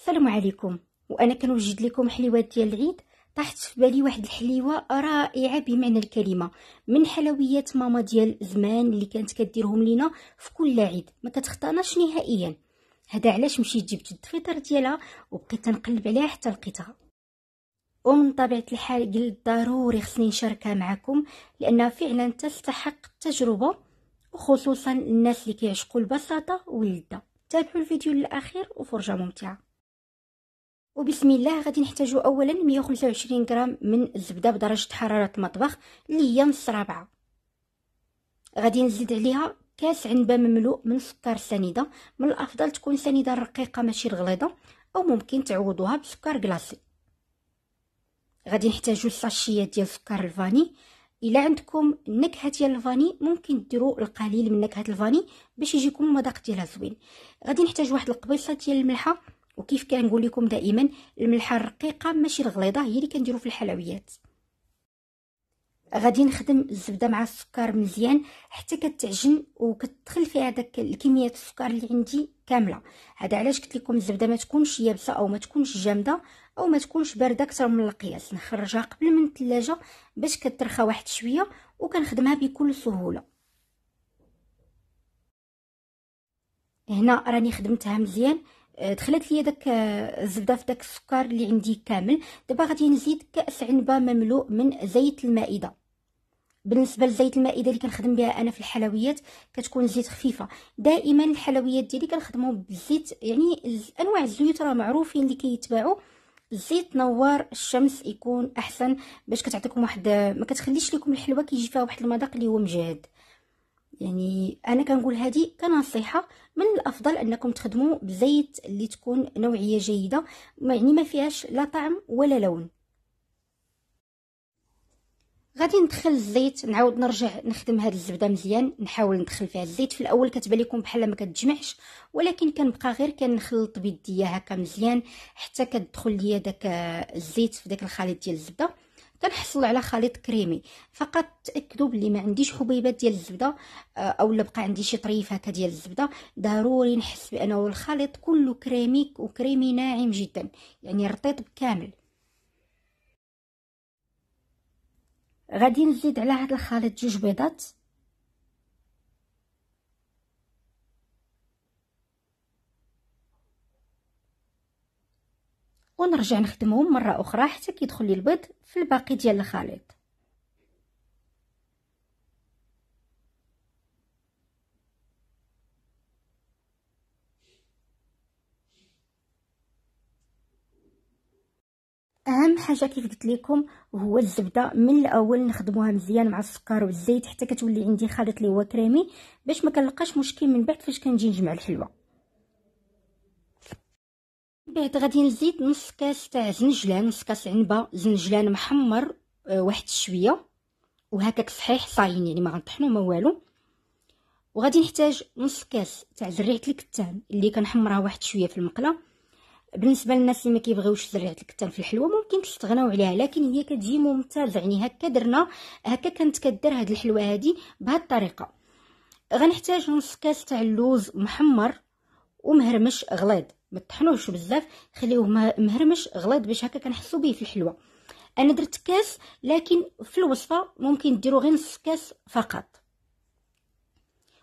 السلام عليكم وانا كنوجد لكم حلوات ديال العيد طاحت في بالي واحد الحليوه رائعه بمعنى الكلمه من حلويات ماما ديال زمان اللي كانت كديرهم لينا في كل عيد ما كتختارناش نهائيا هذا علاش مشيت جبت الفطر ديالها وبقيت تنقلب عليها حتى لقيتها ومن طبيعه الحال قلت ضروري خصني نشاركها معكم لانها فعلا تستحق التجربه وخصوصا الناس اللي كيعشقوا البساطه واللذه تابعوا الفيديو للاخير وفرجه ممتعه وبسم الله غادي نحتاجو اولا 125 غرام من الزبده بدرجه حراره المطبخ اللي هي نص رابعه غادي نزيد عليها كاس عنبه مملوء من سكر سنيده من الافضل تكون سنيده رقيقه ماشي الغليظه او ممكن تعوضوها بسكر كلاصي غادي نحتاجو الساشيه ديال سكر الفاني الا عندكم نكهه ديال الفاني ممكن ديروا القليل من نكهه الفاني باش يجيكم المذاق ديالها زوين غادي نحتاج واحد القبيصه ديال الملحه وكيف كنقول لكم دائما الملحه الرقيقه ماشي الغليظه هي اللي كنديرو في الحلويات غادي نخدم الزبده مع السكر مزيان حتى كتعجن وكتدخل فيها داك الكميه السكر اللي عندي كامله هذا علاش قلت لكم الزبده ما تكونش يابسه او ما تكونش جامده او ما تكونش بارده اكثر من القياس نخرجها قبل من الثلاجه باش كترخى واحد شويه وكنخدمها بكل سهوله هنا راني خدمتها مزيان دخلت أه، لي داك أه، الزبده في داك السكر اللي عندي كامل دابا غادي نزيد كاس عنبه مملوء من زيت المائده بالنسبه لزيت المائده اللي كنخدم بها انا في الحلويات كتكون زيت خفيفه دائما الحلويات ديالي كنخدمو بالزيت يعني انواع الزيوت راه معروفين اللي كيتباعوا زيت نوار الشمس يكون احسن باش كتعطيكم واحد ما كتخليش لكم الحلوه كيجي فيها واحد المذاق اللي هو مجهد يعني انا كنقول هذه كنصيحه من الافضل انكم تخدموا بزيت اللي تكون نوعيه جيده يعني ما فيهاش لا طعم ولا لون غادي ندخل الزيت نعاود نرجع نخدم هاد الزبده مزيان نحاول ندخل فيها الزيت في الاول كتبان لكم بحال ما كتجمعش ولكن كنبقى غير كنخلط بيديا هكا مزيان حتى كتدخل ليا داك الزيت في داك الخليط ديال الزبده تنحصل على خليط كريمي فقط تاكدوا بلي ما عنديش حبيبات ديال الزبده آه، او لا بقى عندي شي طريف هكا ديال الزبده ضروري نحس بانه الخليط كله كريمي وكريمي ناعم جدا يعني رطيط بكامل غادي نزيد على هذا الخليط جوج بيضات ونرجع نخدمهم مرة أخرى حتى كيدخل لي البيض في الباقي ديال الخليط اهم حاجه كيف قلت لكم هو الزبده من الاول نخدموها مزيان مع السكر والزيت حتى كتولي عندي خليط اللي هو كريمي باش ما كنلقاش مشكل من بعد فاش كنجي نجمع الحلوه بعد غادي نزيد نص كاس تاع زنجلان نص كاس عنبه زنجلان محمر آه، واحد شويه وهكاك صحيح صاين يعني ما غنطحنو ما والو وغادي نحتاج نص كاس تاع زريعه الكتان اللي كنحمرها واحد شويه في المقله بالنسبه للناس اللي ما كيبغيوش زريعه الكتان في الحلوه ممكن تستغناو عليها لكن هي كتجي ممتازه يعني هكا درنا هكا كانت كدير هذه الحلوه هذه بهاد الطريقه غنحتاج نص كاس تاع اللوز محمر ومهرمش غليظ ما تطحنوهش بزاف خليوه مهرمش غليظ باش هكا كنحسو به في الحلوه انا درت كاس لكن في الوصفه ممكن ديروا غير نص كاس فقط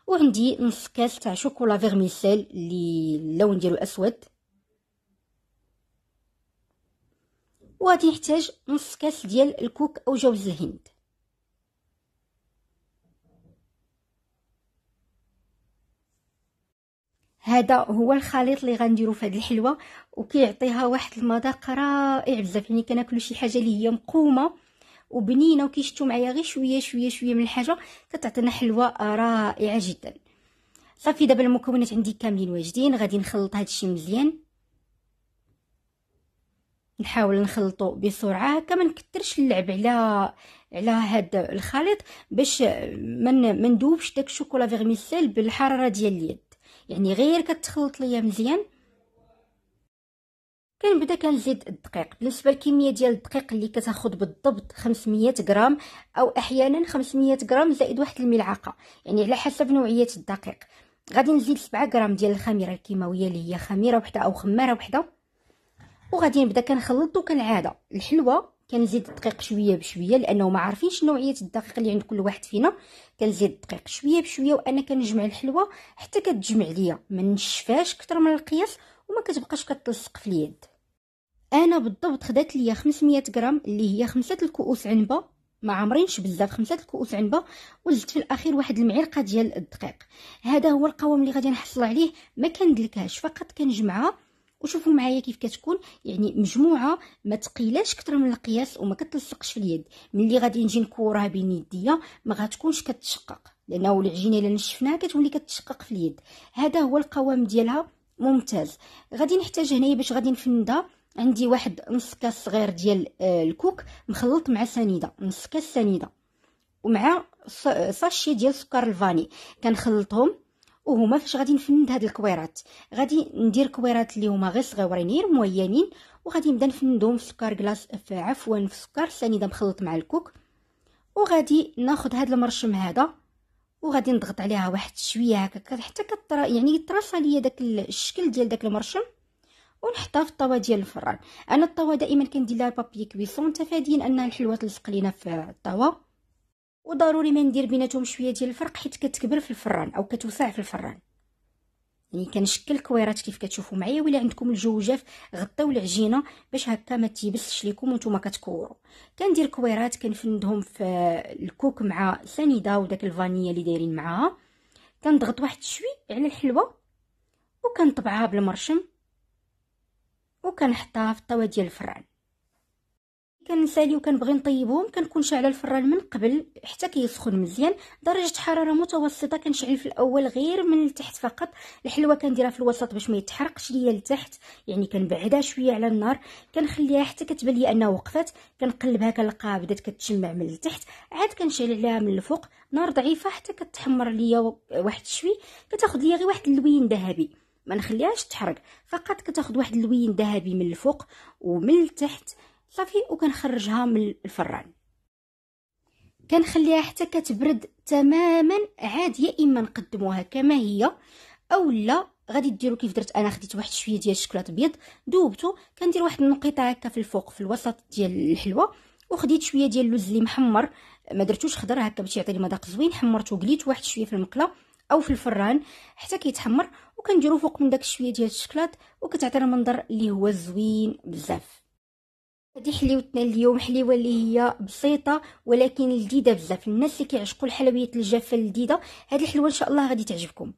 وعندي نص كاس تاع شوكولا فيرميسيل اللي اللون ديالو اسود وغادي نحتاج نص كاس ديال الكوك او جوز الهند هذا هو الخليط اللي غنديرو في هذه الحلوه وكيعطيها واحد المذاق رائع بزاف يعني كناكلو شي حاجه اللي هي مقومه وبنينه وكيشتو معايا غير شويه شويه شويه من الحاجه كتعطينا حلوه رائعه جدا صافي دابا المكونات عندي كاملين واجدين غادي نخلط الشيء مزيان نحاول نخلطو بسرعه هكا ما نكثرش اللعب على على هذا الخليط باش ما مندوبش داك الشوكولا فيغميسيل بالحراره ديال اليد يعني غير كتخلط ليا مزيان كنبدا كنزيد الدقيق بالنسبه للكميه ديال الدقيق اللي كتاخد بالضبط 500 غرام او احيانا 500 غرام زائد واحد الملعقه يعني على حسب نوعيه الدقيق غادي نزيد 7 غرام ديال الخميره الكيماويه اللي هي خميره وحده او خماره وحده وغادي نبدا كنخلط وكالعاده الحلوه كنزيد الدقيق شويه بشويه لانه ما عارفينش نوعيه الدقيق اللي عند كل واحد فينا كنزيد الدقيق شويه بشويه وانا كنجمع الحلوه حتى كتجمع ليا ما نشفاش كتر من القياس وما كتبقاش كتلصق في اليد انا بالضبط خدات ليا 500 غرام اللي هي خمسة الكؤوس عنبه ما عمرينش بزاف خمسة الكؤوس عنبه وزدت في الاخير واحد المعلقه ديال الدقيق هذا هو القوام اللي غادي نحصل عليه ما كندلكهاش فقط كنجمعها وشوفوا معايا كيف كتكون يعني مجموعه ما تقيلاش كثر من القياس وما كتلصقش في اليد ملي غادي نجي نكورها بين يديا ما غتكونش كتشقق لانه العجينه الا نشفناها كتولي كتشقق في اليد هذا هو القوام ديالها ممتاز غادي نحتاج هنايا باش غادي نفندها عندي واحد نص كاس صغير ديال آه، الكوك مخلط مع سنيده نص كاس سنيده ومع ساشي ديال سكر الفاني كنخلطهم وهما فاش غادي نفند هاد الكويرات غادي ندير كويرات اللي هما غير صغيورين غير وغادي نبدا نفندهم في سكر كلاص عفوا في سكر سنيده مخلط مع الكوك وغادي ناخد هاد المرشم هذا وغادي نضغط عليها واحد شويه هكا حتى كطرا يعني يترسى ليا داك الشكل ديال داك المرشم ونحطها في الطاوه ديال الفران انا الطاوه دائما كندير لها بابي كويسون تفاديا ان الحلوه تلصق لينا في الطاوه وضروري ما ندير بيناتهم شويه ديال الفرق حيت كتكبر في الفران او كتوسع في الفران يعني كنشكل كويرات كيف كتشوفوا معايا ولا عندكم الجو جاف غطيو العجينه باش هكا ما تيبسش ليكم وانتم كتكوروا كندير كويرات كنفندهم في الكوك مع سنيده وداك الفانيا اللي دايرين معاها كنضغط واحد شوي على الحلوه وكنطبعها بالمرشم وكنحطها في الطاوه ديال الفران كنسالي وكنبغي نطيبهم كنكون شاعله الفران من قبل حتى كيسخن مزيان درجه حراره متوسطه كنشعل في الاول غير من التحت فقط الحلوه كنديرها في الوسط باش ما يتحرقش ليا التحت يعني كنبعدها شويه على النار كنخليها حتى كتبان لي انها وقفات كنقلبها كنلقاها بدات كتشمع من التحت عاد كنشعل عليها من الفوق نار ضعيفه حتى كتحمر ليا واحد شوي كتاخذ ليا غير واحد اللوين ذهبي ما نخليهاش تحرق فقط كتاخذ واحد اللوين ذهبي من الفوق ومن التحت صافي وكنخرجها من الفران كنخليها حتى كتبرد تماما عاد يا اما نقدموها كما هي او لا غادي ديرو كيف درت انا خديت واحد شويه ديال الشكلاط ابيض دوبته كندير واحد النقيطه هكا في الفوق في الوسط ديال الحلوه وخديت شويه ديال اللوز اللي محمر ما درتوش خضر هكا باش يعطي مذاق زوين حمرته وقليت واحد شويه في المقله او في الفران حتى كيتحمر وكنديروا فوق من داك شويه ديال الشكلاط وكتعطينا منظر اللي هو زوين بزاف هذه حليوتنا اليوم حليوه اللي هي بسيطه ولكن لذيذه بزاف الناس اللي كيعشقوا الحلويات الجافه اللذيذه هذه الحلوه ان شاء الله غادي تعجبكم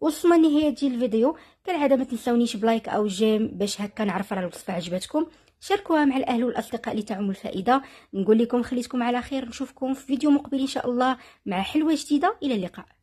وصلنا لنهايه ديال الفيديو كالعاده ما تنساونيش بلايك او جيم باش هكا نعرف راه الوصفه عجبتكم شاركوها مع الاهل والاصدقاء تعم الفائده نقول لكم خليتكم على خير نشوفكم في فيديو مقبل ان شاء الله مع حلوه جديده الى اللقاء